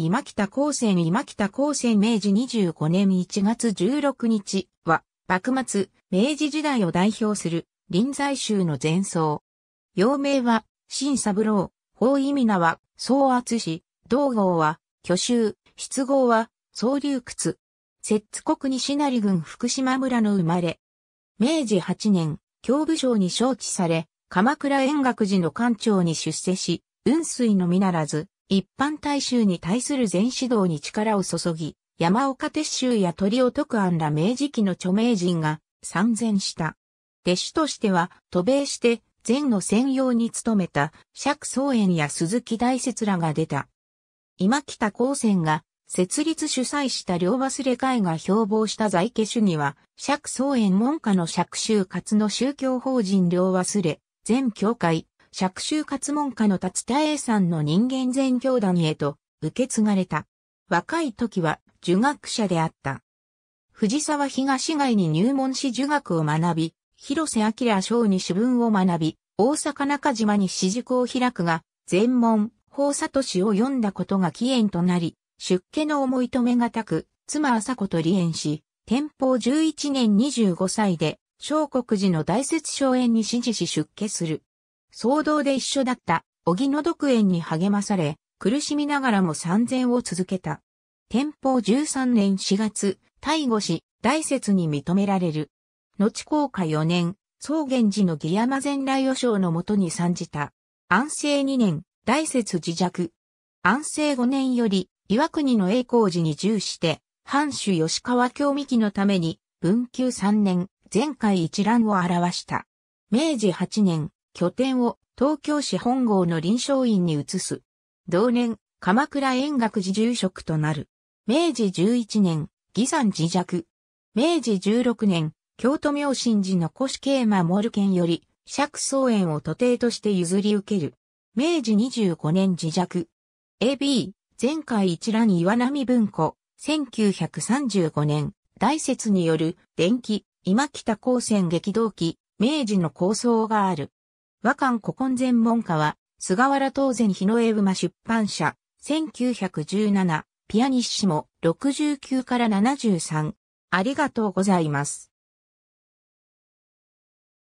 今北高専今北高専明治25年1月16日は、幕末、明治時代を代表する臨済宗の前奏。陽明は、新三郎、法意味名は、総厚氏、道号は、巨州、出号は、総流窟。摂津国西成郡福島村の生まれ。明治8年、教部省に招致され、鎌倉円覚寺の館長に出世し、雲水のみならず、一般大衆に対する全指導に力を注ぎ、山岡鉄舟や鳥を徳安ら明治期の著名人が参禅した。弟子としては、渡米して禅の専用に努めた釈宗園や鈴木大説らが出た。今北高専が設立主催した両忘れ会が標榜した在家主義は、釈宗園門下の釈宗活の宗教法人両忘れ、全教会、釈州活門家の達田英さんの人間全教団へと受け継がれた。若い時は儒学者であった。藤沢東街に入門し儒学を学び、広瀬明章に主文を学び、大阪中島に私塾を開くが、全門、法里氏を読んだことが起源となり、出家の思いとめがたく、妻麻子と離縁し、天保11年25歳で、小国寺の大雪荘園に指示し出家する。騒動で一緒だった、小木の独演に励まされ、苦しみながらも参戦を続けた。天保13年4月、大護し、大説に認められる。後降下4年、草原寺の義山前来予賞のもとに参じた。安政2年、大説自弱。安政5年より、岩国の栄光寺に従して、藩主吉川京美紀のために、文久3年、前回一覧を表した。明治8年、拠点を東京市本郷の臨床院に移す。同年、鎌倉円学寺住職となる。明治11年、義山寺弱。明治16年、京都明神寺の古式守県より、釈宗園を徒弟として譲り受ける。明治25年自弱。AB、前回一覧岩波文庫、1935年、大説による、電気、今北高専激動期、明治の構想がある。和漢古今全文化は、菅原当然日の絵馬出版社、1917、ピアニッシモ69から73。ありがとうございます。